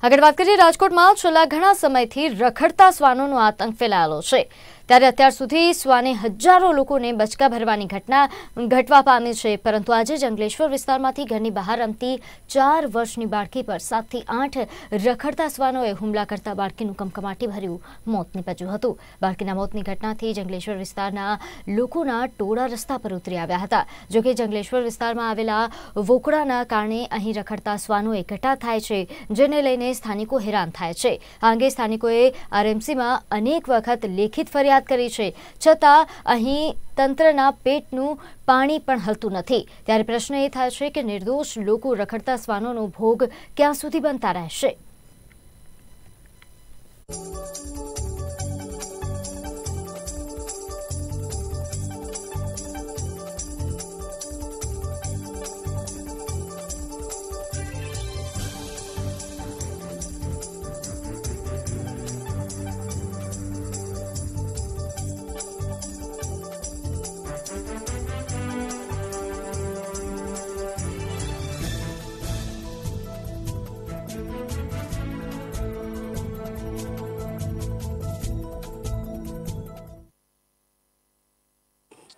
આગળ વાત કરીએ રાજકોટમાં છેલ્લા ઘણા સમયથી રખડતા શ્વાનોનો આતંક ફેલાયેલો છે ત્યારે અત્યાર સુધી સ્વાને હજારો લોકોને બચકા ભરવાની ઘટના ઘટવા પામી છે પરંતુ આજે જંગલેશ્વર વિસ્તારમાંથી ઘરની બહાર રમતી ચાર વર્ષની બાળકી પર સાતથી આઠ રખડતા સ્વાનોએ હુમલા કરતા બાળકીનું કમકમાટી ભર્યું મોત નીપજ્યું હતું બાળકીના મોતની ઘટનાથી જંગલેશ્વર વિસ્તારના લોકોના ટોળા રસ્તા પર ઉતરી આવ્યા હતા જોકે જંગલેશ્વર વિસ્તારમાં આવેલા વોકડાના કારણે અહીં રખડતા શ્વાનો ઘટા થાય છે જેને લઈને સ્થાનિકો હેરાન થાય છે આ અંગે સ્થાનિકોએ આરએમસીમાં અનેક વખત લેખિત ફરિયાદ રજૂઆત કરી છે છતાં અહીં તંત્રના પેટનું પાણી પણ હલતું નથી ત્યારે પ્રશ્ન એ થાય છે કે નિર્દોષ લોકો રખડતા શ્વાનોનો ભોગ ક્યાં સુધી બનતા રહેશે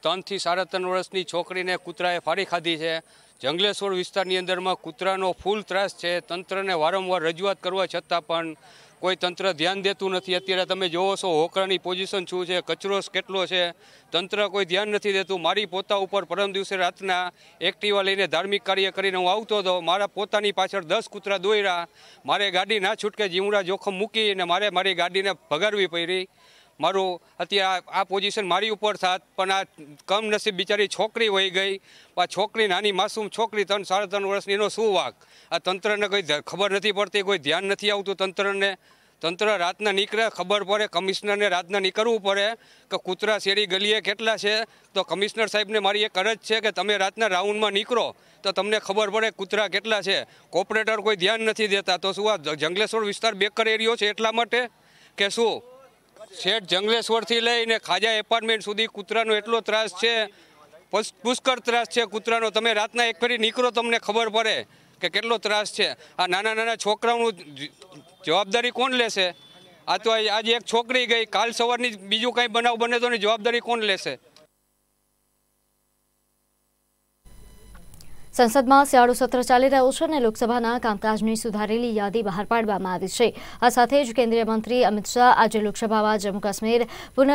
ત્રણથી સાડા ત્રણ વર્ષની છોકરીને કૂતરાએ ફાડી ખાધી છે જંગલેશ્વર વિસ્તારની અંદરમાં કૂતરાનો ફૂલ ત્રાસ છે તંત્રને વારંવાર રજૂઆત કરવા છતાં પણ કોઈ તંત્ર ધ્યાન દેતું નથી અત્યારે તમે જોવો છો હોકરાની પોઝિશન શું છે કચરો કેટલો છે તંત્ર કોઈ ધ્યાન નથી દેતું મારી પોતા ઉપર પરમ દિવસે રાતના એક્ટિવા લઈને ધાર્મિક કાર્ય કરીને હું આવતો હતો મારા પોતાની પાછળ દસ કૂતરા દોયરા મારે ગાડી ના છૂટકે જીવડા જોખમ મૂકી અને મારે મારી ગાડીને ભગાડવી પડી મારું અત્યારે આ પોઝિશન મારી ઉપર થાત પણ આ કમનસીબ બિચારી છોકરી હોઈ ગઈ આ છોકરી નાની માસૂમ છોકરી ત્રણ સાડા ત્રણ વર્ષની એનો શું વાક આ તંત્રને કંઈ ખબર નથી પડતી કોઈ ધ્યાન નથી આવતું તંત્રને તંત્ર રાતના નીકળે ખબર પડે કમિશનરને રાતના નીકળવું પડે કે કૂતરા શેરી ગલીએ કેટલા છે તો કમિશનર સાહેબને મારી એક અરજ છે કે તમે રાતના રાઉન્ડમાં નીકળો તો તમને ખબર પડે કૂતરા કેટલા છે કોપરેટર કોઈ ધ્યાન નથી દેતા તો શું આ જંગલેશ્વર વિસ્તાર બેકર એરિયો છે એટલા માટે કે શું શેઠ જંગલેશ્વરથી લઈને ખાજા એપાર્ટમેન્ટ સુધી કૂતરાનો એટલો ત્રાસ છે પુષ્કળ ત્રાસ છે કૂતરાનો તમે રાતના એક ફેરી નીકળો તમને ખબર પડે કે કેટલો ત્રાસ છે આ નાના નાના છોકરાઓનું જવાબદારી કોણ લેશે આ તો આજે એક છોકરી ગઈ કાલ સવારની બીજું કાંઈ બનાવ બને તો જવાબદારી કોણ લેશે સંસદમાં શિયાળુ સત્ર ચાલી રહ્યું છે અને લોકસભાના કામકાજની સુધારેલી યાદી બહાર પાડવામાં આવી છે આ સાથે જ કેન્દ્રીય મંત્રી અમિત શાહ આજે લોકસભામાં જમ્મુ કાશ્મીર પુનઃ